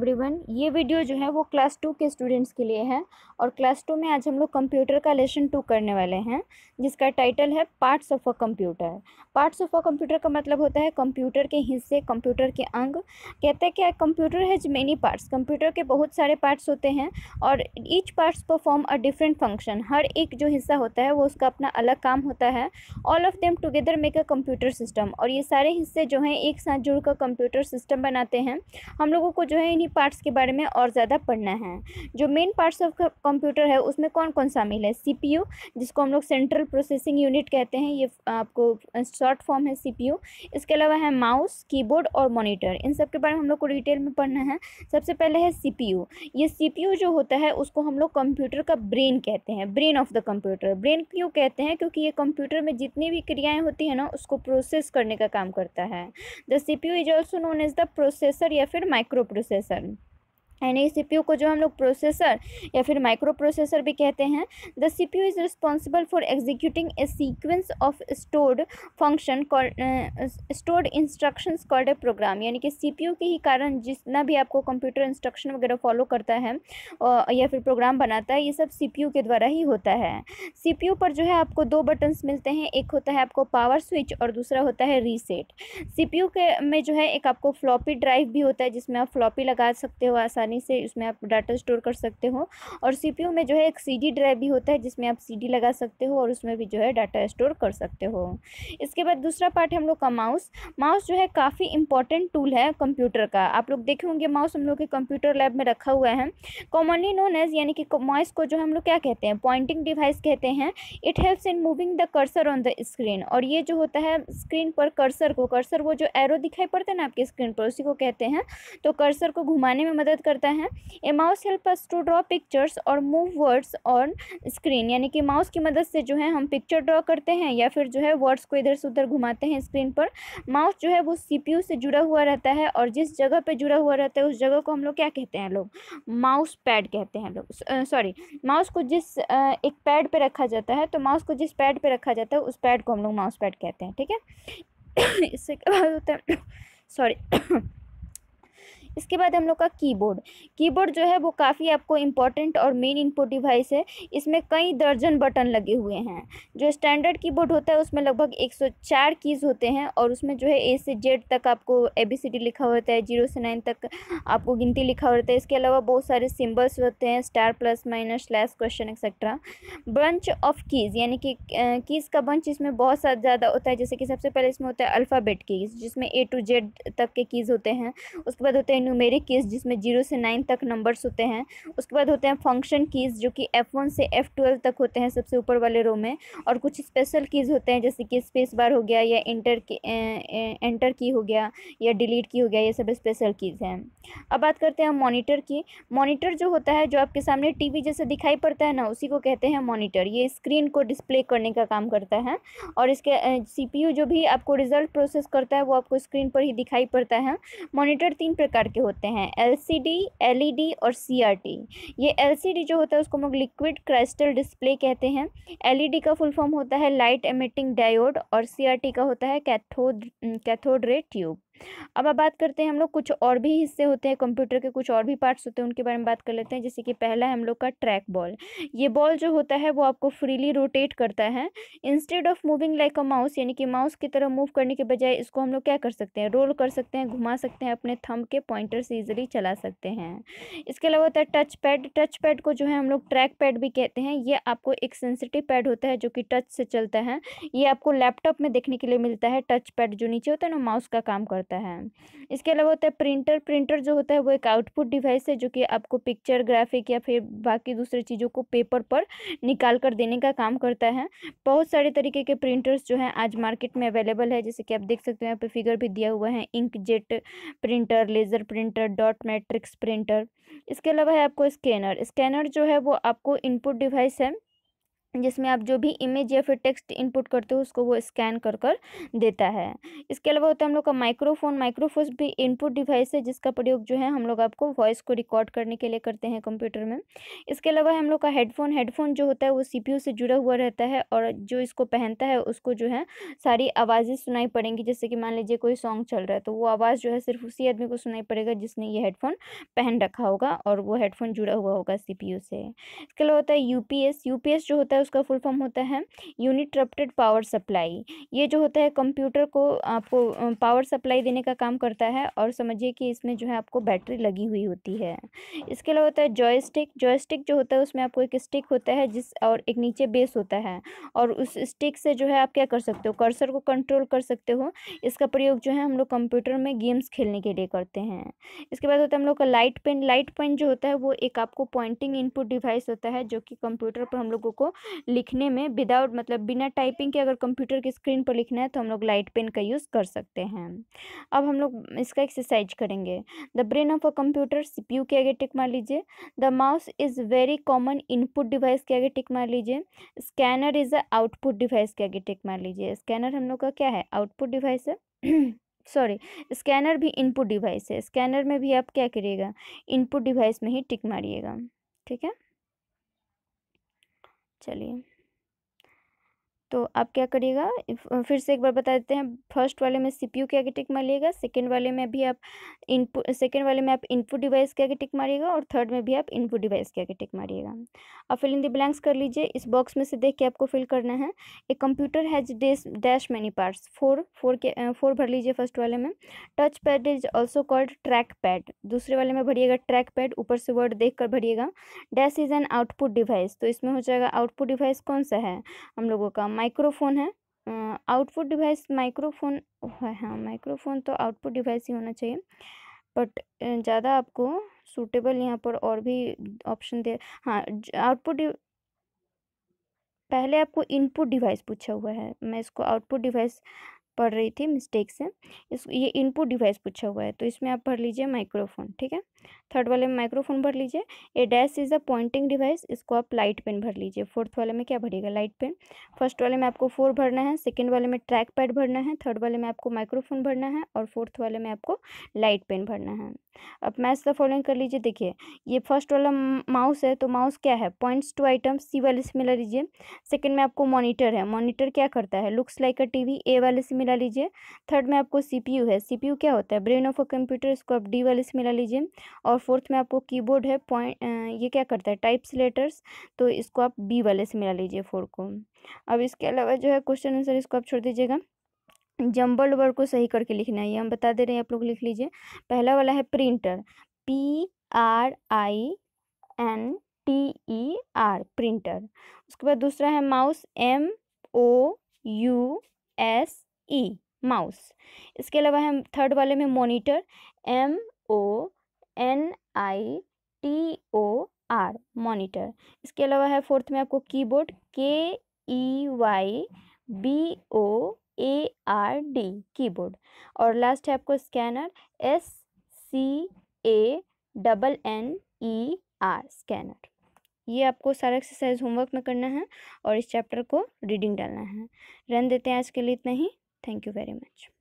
everyone ये video जो है वो क्लास टू के स्टूडेंट्स के लिए है और क्लास टू में आज हम लोग कंप्यूटर का लेसन टू करने वाले हैं जिसका टाइटल है parts of a computer parts of a computer का मतलब होता है कंप्यूटर के हिस्से कंप्यूटर के अंग कहते हैं कि computer has many parts computer के बहुत सारे पार्ट्स होते हैं और each parts perform a different function हर एक जो हिस्सा होता है वो उसका अपना अलग काम होता है all of them together make a computer system और ये सारे हिस्से जो हैं एक साथ जुड़कर कंप्यूटर सिस्टम बनाते हैं हम लोगों को जो है इन्हीं सभी पार्ट्स के बारे में और ज़्यादा पढ़ना है जो मेन पार्ट्स ऑफ कंप्यूटर है उसमें कौन कौन शामिल है सीपीयू जिसको हम लोग सेंट्रल प्रोसेसिंग यूनिट कहते हैं ये आपको शॉर्ट फॉर्म है सीपीयू इसके अलावा है माउस कीबोर्ड और मॉनिटर इन सब के बारे में हम लोग को डिटेल में पढ़ना है सबसे पहले है यू ये यू जो होता है उसको हम लोग कंप्यूटर का ब्रेन कहते हैं brain of the computer brain क्यों कहते हैं क्योंकि ये कंप्यूटर में जितनी भी क्रियाएं होती है ना उसको प्रोसेस करने का काम करता है the C P U is also known as the processor या फिर माइक्रो प्रोसेसर person यानी सी पी यू को जो हम लोग प्रोसेसर या फिर माइक्रो प्रोसेसर भी कहते हैं the C P U is responsible for executing a sequence of stored function stored instruction called a program यानी कि सी पी यू के ही कारण जितना भी आपको कंप्यूटर इंस्ट्रक्शन वगैरह फॉलो करता है या फिर प्रोग्राम बनाता है ये सब सी पी यू के द्वारा ही होता है सी पी यू पर जो है आपको दो बटन्स मिलते हैं एक होता है आपको पावर स्विच और दूसरा होता है रीसेट सी पी यू के में जो है एक आपको फ्लॉपी ड्राइव भी होता है जिसमें आप फ्लॉपी लगा सकते हो आसानी आसानी से उसमें आप डाटा स्टोर कर सकते हो और सी में जो है एक सी ड्राइव भी होता है जिसमें आप सी लगा सकते हो और उसमें भी जो है डाटा स्टोर कर सकते हो इसके बाद दूसरा पार्ट है हम लोग का माउस माउस जो है काफ़ी इंपॉर्टेंट टूल है कंप्यूटर का आप लोग देखे होंगे माउस हम लोग के कंप्यूटर लैब में रखा हुआ है कॉमनली नोन एज यानी कि माउस को जो हम लोग क्या कहते हैं पॉइंटिंग डिवाइस कहते हैं it helps in moving the cursor on the screen और ये जो होता है स्क्रीन पर कर्सर को कर्सर वो जो एरो दिखाई पड़ता है ना आपकी स्क्रीन पर उसी को कहते हैं तो कर्सर को घुमाने में मदद कर करता है a mouse help us to draw pictures और मूव वर्ड्स ऑन स्क्रीन यानी कि माउस की मदद से जो है हम पिक्चर ड्रॉ करते हैं या फिर जो है वर्ड्स को इधर से उधर घुमाते हैं स्क्रीन पर माउस जो है वो सी से जुड़ा हुआ रहता है और जिस जगह पर जुड़ा हुआ रहता है उस जगह को हम लोग क्या कहते हैं लोग माउस पैड कहते हैं लोग सॉरी माउस को जिस एक पैड पर रखा जाता है तो माउस को जिस पैड पर रखा जाता है उस पैड को हम लोग माउस पैड कहते हैं ठीक है इससे क्या बात होता है सॉरी इसके बाद हम लोग का कीबोर्ड कीबोर्ड जो है वो काफ़ी आपको इम्पोर्टेंट और मेन इनपुट डिवाइस है इसमें कई दर्जन बटन लगे हुए हैं जो स्टैंडर्ड कीबोर्ड होता है उसमें लगभग 104 कीज़ होते हैं और उसमें जो है ए से जेड तक आपको ए बी सी डी लिखा होता है जीरो से नाइन तक आपको गिनती लिखा होता है इसके अलावा बहुत सारे सिम्बल्स होते हैं star plus minus less question etcetera bunch of keys यानी कि कीज़ का बंच इसमें बहुत सा ज़्यादा होता है जैसे कि सबसे पहले इसमें होता है अल्फ़ाबेट कीज़ जिसमें ए टू जेड तक के कीज़ होते हैं उसके बाद होते हैं हैं न्यूमेरिक कीज़ जिसमें जीरो से नाइन तक नंबर्स होते हैं उसके बाद होते हैं फंक्शन कीज़ जो कि एफ़ वन से एफ़ ट्वेल्व तक होते हैं सबसे ऊपर वाले रो में और कुछ स्पेशल कीज़ होते हैं जैसे कि स्पेस बार हो गया या इंटर की एंटर की हो गया या डिलीट की हो गया ये सब स्पेशल कीज़ हैं अब बात करते हैं मॉनिटर की मॉनिटर जो होता है जो आपके सामने टीवी जैसे दिखाई पड़ता है ना उसी को कहते हैं मॉनिटर ये स्क्रीन को डिस्प्ले करने का काम करता है और इसके सीपीयू जो भी आपको रिजल्ट प्रोसेस करता है वो आपको स्क्रीन पर ही दिखाई पड़ता है मॉनिटर तीन प्रकार के होते हैं एलसीडी एलईडी e और सीआरटी ये एलसीडी जो होता है उसको हम लोग लिक्विड क्रिस्टल डिस्प्ले कहते हैं एलईडी e का फुल फॉर्म होता है लाइट एमिटिंग डायोड और सीआरटी का होता है कैथोड कैथोड रे ट्यूब अब अब बात करते हैं हम लोग कुछ और भी हिस्से होते हैं कंप्यूटर के कुछ और भी पार्ट्स होते हैं उनके बारे में बात कर लेते हैं जैसे कि पहला है हम लोग का ट्रैक बॉल ये बॉल जो होता है वो आपको फ्रीली रोटेट करता है instead of moving like a mouse यानी कि माउस की तरह मूव करने के बजाय इसको हम लोग क्या कर सकते हैं रोल कर सकते हैं घुमा सकते हैं अपने थम के पॉइंटर से ईजिली चला सकते हैं इसके अलावा होता है टच पैड टच पैड को जो है हम लोग ट्रैक पैड भी कहते हैं ये आपको एक सेंसिटिव पैड होता है जो कि टच से चलता है ये आपको लैपटॉप में देखने के लिए मिलता है टच पैड जो नीचे होता है ना माउस का काम करता है जाता है इसके अलावा होता है प्रिंटर प्रिंटर जो होता है वो एक आउटपुट डिवाइस है जो कि आपको पिक्चर ग्राफिक या फिर बाकी दूसरे चीज़ों को पेपर पर निकाल कर देने का काम करता है बहुत सारे तरीके के प्रिंटर्स जो हैं आज मार्केट में अवेलेबल है जैसे कि आप देख सकते हो यहाँ पर फिगर भी दिया हुआ है ink jet printer laser printer dot matrix printer इसके अलावा है आपको स्कैनर स्कैनर जो है वो आपको इनपुट डिवाइस है जिसमें आप जो भी इमेज या फिर टेक्स्ट इनपुट करते हो उसको वो स्कैन कर कर देता है इसके अलावा होता है हम लोग का माइक्रोफोन माइक्रोफोन भी इनपुट डिवाइस है जिसका प्रयोग जो है हम लोग आपको वॉइस को रिकॉर्ड करने के लिए करते हैं कंप्यूटर में इसके अलावा हम लोग का हेडफोन हेडफोन जो होता है वो सी से जुड़ा हुआ रहता है और जो इसको पहनता है उसको जो है सारी आवाज़ें सुनाई पड़ेंगी जैसे कि मान लीजिए कोई सॉन्ग चल रहा है तो वो आवाज़ जो है सिर्फ उसी आदमी को सुनाई पड़ेगा जिसने ये हेडफोन पहन रखा होगा और वो हेडफोन जुड़ा हुआ होगा सी से इसके अलावा होता है यू पी जो होता है है उसका फुल फॉर्म होता है यूनिट्रप्टेड पावर सप्लाई ये जो होता है कंप्यूटर को आपको पावर सप्लाई देने का काम करता है और समझिए कि इसमें जो है आपको बैटरी लगी हुई होती है इसके अलावा होता है जॉयस्टिक जॉयस्टिक जो होता है उसमें आपको एक स्टिक होता है जिस और एक नीचे बेस होता है और उस स्टिक से जो है आप क्या कर सकते हो कर्सर को कंट्रोल कर सकते हो इसका प्रयोग जो है हम लोग कंप्यूटर में गेम्स खेलने के लिए करते हैं इसके बाद होता है हम लोग का लाइट पेन लाइट पेन जो होता है वो एक आपको पॉइंटिंग इनपुट डिवाइस होता है जो कि कंप्यूटर पर हम लोगों को लिखने में विदाउट मतलब बिना टाइपिंग के अगर कंप्यूटर की स्क्रीन पर लिखना है तो हम लोग लाइट पेन का यूज़ कर सकते हैं अब हम लोग इसका एक्सरसाइज करेंगे the brain of a computer C P U के आगे टिक मार लीजिए the mouse is very common input device के आगे टिक मार लीजिए scanner is a output device के आगे टिक मार लीजिए स्कैनर हम लोग का क्या है आउटपुट डिवाइस है सॉरी स्कैनर भी इनपुट डिवाइस है स्कैनर में भी आप क्या करिएगा इनपुट डिवाइस में ही टिक मारिएगा ठीक है चलिए तो आप क्या करिएगा फिर से एक बार बता देते हैं फर्स्ट वाले में सीपीयू के आगे टिक मारिएगा सेकेंड वाले में भी आप इनपुट सेकेंड वाले में आप इनपुट डिवाइस के आगे टिक मारिएगा और थर्ड में भी आप इनपुट डिवाइस के आगे टिक मारिएगा आप फिल इन द ब्लैंक्स कर लीजिए इस बॉक्स में से देख के आपको फिल करना है एक कंप्यूटर हैज डेस dash many parts four four के फोर भर लीजिए फर्स्ट वाले में touch pad is also called track pad दूसरे वाले में भरिएगा ट्रैक पैड ऊपर से वर्ड देख कर भरिएगा dash is an output device तो इसमें हो जाएगा आउटपुट डिवाइस कौन सा है हम लोगों का माइक्रोफोन है आउटपुट डिवाइस माइक्रोफोन है हाँ माइक्रोफोन तो आउटपुट डिवाइस ही होना चाहिए बट ज़्यादा आपको सूटेबल यहाँ पर और भी ऑप्शन दे हाँ आउटपुट पहले आपको इनपुट डिवाइस पूछा हुआ है मैं इसको आउटपुट डिवाइस पढ़ रही थी मिस्टेक से इस ये इनपुट डिवाइस पूछा हुआ है तो इसमें आप पढ़ लीजिए माइक्रोफोन ठीक है थर्ड वाले में माइक्रोफोन भर लीजिए a dash is a pointing device इसको आप लाइट पेन भर लीजिए फोर्थ वाले में क्या भरिएगा लाइट पेन फर्स्ट वाले में आपको फोर भरना है सेकेंड वाले में ट्रैक पैड भरना है थर्ड वाले में आपको माइक्रोफोन भरना है और फोर्थ वाले में आपको लाइट पेन भरना है अब मैथ द फॉलोइंग कर लीजिए देखिए ये फर्स्ट वाला माउस है तो माउस क्या है पॉइंट्स टू आइटम सी वाले से मिला लीजिए सेकेंड में आपको मॉनिटर है मॉनिटर क्या करता है looks like a TV A वाले से मिला लीजिए थर्ड में आपको सीपीयू है सीपीयू क्या होता है ब्रेन ऑफ अ कंप्यूटर इसको आप डी वाले से मिला लीजिए और फोर्थ में आपको कीबोर्ड है पॉइंट ये क्या करता है टाइप्स लेटर्स तो इसको आप बी वाले से मिला लीजिए फोर को अब इसके अलावा जो है क्वेश्चन आंसर इसको आप छोड़ दीजिएगा जम्बल वर्ड को सही करके लिखना है ये हम बता दे रहे हैं आप लोग लिख लीजिए पहला वाला है printer P R I N T E R printer उसके बाद दूसरा है mouse M O U S E mouse इसके अलावा है थर्ड वाले में monitor M O N I T O R monitor इसके अलावा है फोर्थ में आपको keyboard K E Y B O A R D keyboard और लास्ट है आपको scanner S C A double N E R scanner ये आपको सारा एक्सरसाइज होमवर्क में करना है और इस चैप्टर को रीडिंग डालना है रन देते हैं आज के लिए इतना ही थैंक यू वेरी मच